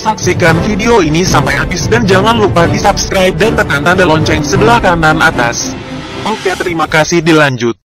Saksikan video ini sampai habis dan jangan lupa di subscribe dan tekan tanda lonceng sebelah kanan atas. Oke terima kasih dilanjut.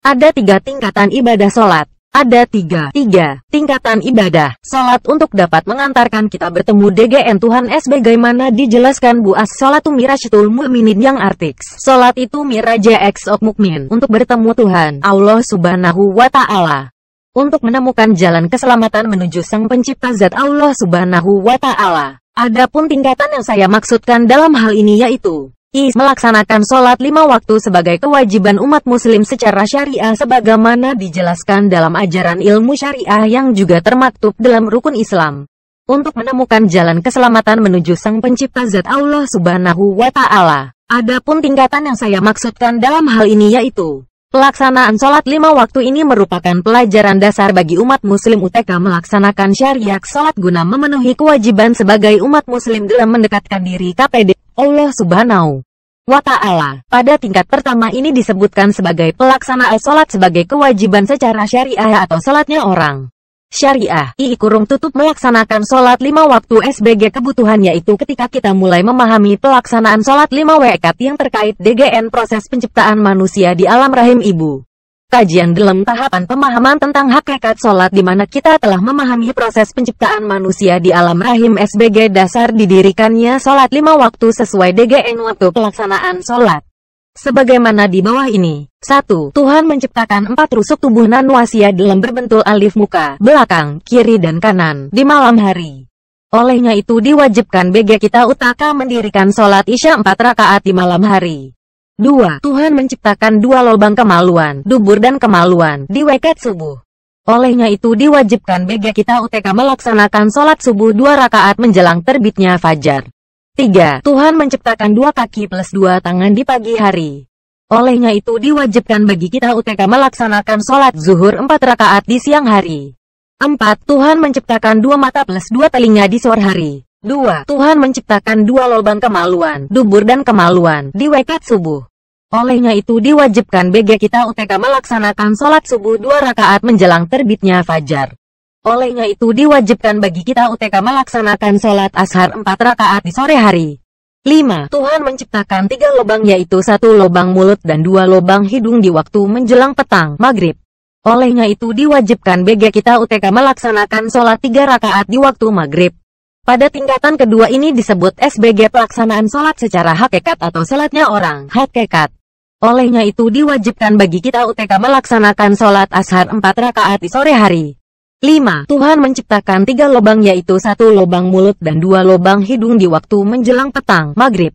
Ada tiga tingkatan ibadah sholat. Ada tiga, tiga tingkatan ibadah sholat untuk dapat mengantarkan kita bertemu DGN Tuhan S bagaimana dijelaskan Bu As Salatu Mirajatul Mu'minin yang artiks. Sholat itu miraja ex mukmin untuk bertemu Tuhan Allah Subhanahu wa taala untuk menemukan jalan keselamatan menuju Sang Pencipta Zat Allah Subhanahu wa Ta'ala. Adapun tingkatan yang saya maksudkan dalam hal ini yaitu Is melaksanakan sholat lima waktu sebagai kewajiban umat muslim secara syariah sebagaimana dijelaskan dalam ajaran ilmu syariah yang juga termaktub dalam rukun Islam. Untuk menemukan jalan keselamatan menuju sang pencipta zat Allah subhanahu wa ta'ala. Adapun tingkatan yang saya maksudkan dalam hal ini yaitu Pelaksanaan sholat lima waktu ini merupakan pelajaran dasar bagi umat muslim UTK melaksanakan syariat sholat guna memenuhi kewajiban sebagai umat muslim dalam mendekatkan diri KPD Allah Subhanahu wa ta'ala. Pada tingkat pertama ini disebutkan sebagai pelaksanaan sholat sebagai kewajiban secara syariah atau sholatnya orang. Syariah, II kurung tutup melaksanakan sholat lima waktu SBG kebutuhannya itu ketika kita mulai memahami pelaksanaan sholat lima wekat yang terkait DGN proses penciptaan manusia di alam rahim ibu. Kajian dalam tahapan pemahaman tentang hakikat sholat di mana kita telah memahami proses penciptaan manusia di alam rahim SBG dasar didirikannya sholat lima waktu sesuai DGN waktu pelaksanaan sholat. Sebagaimana di bawah ini. 1. Tuhan menciptakan empat rusuk tubuh Nanwasia dalam berbentuk alif muka, belakang, kiri dan kanan, di malam hari. Olehnya itu diwajibkan bagi kita utaka mendirikan sholat isya empat rakaat di malam hari. 2. Tuhan menciptakan dua lubang kemaluan, dubur dan kemaluan, di weket subuh. Olehnya itu diwajibkan bagi kita UTK melaksanakan sholat subuh dua rakaat menjelang terbitnya fajar. 3. Tuhan menciptakan dua kaki plus dua tangan di pagi hari. Olehnya itu diwajibkan bagi kita UTK melaksanakan sholat zuhur empat rakaat di siang hari. 4. Tuhan menciptakan dua mata plus dua telinga di sore hari. 2. Tuhan menciptakan dua lubang kemaluan, dubur dan kemaluan, di wekat subuh. Olehnya itu diwajibkan BG kita UTK melaksanakan sholat subuh dua rakaat menjelang terbitnya fajar. Olehnya itu diwajibkan bagi kita UTK melaksanakan sholat ashar 4 rakaat di sore hari. 5. Tuhan menciptakan tiga lubang yaitu satu lubang mulut dan dua lubang hidung di waktu menjelang petang, maghrib. Olehnya itu diwajibkan BG kita UTK melaksanakan sholat tiga rakaat di waktu maghrib. Pada tingkatan kedua ini disebut SBG pelaksanaan sholat secara hakikat atau sholatnya orang hakikat. Olehnya itu diwajibkan bagi kita UTK melaksanakan sholat ashar 4 rakaat di sore hari. 5. Tuhan menciptakan tiga lubang yaitu satu lubang mulut dan dua lubang hidung di waktu menjelang petang, maghrib.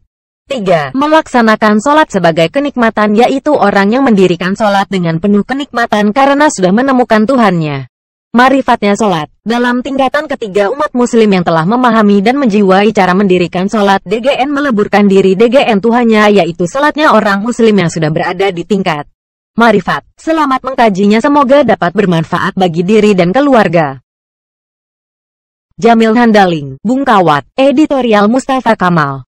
3. Melaksanakan sholat sebagai kenikmatan yaitu orang yang mendirikan sholat dengan penuh kenikmatan karena sudah menemukan Tuhannya. Marifatnya sholat Dalam tingkatan ketiga umat muslim yang telah memahami dan menjiwai cara mendirikan sholat DGN meleburkan diri DGN Tuhannya yaitu sholatnya orang muslim yang sudah berada di tingkat Marifat, selamat mengkajinya semoga dapat bermanfaat bagi diri dan keluarga. Jamil Handaling, Bung Kawat, Editorial Mustafa Kamal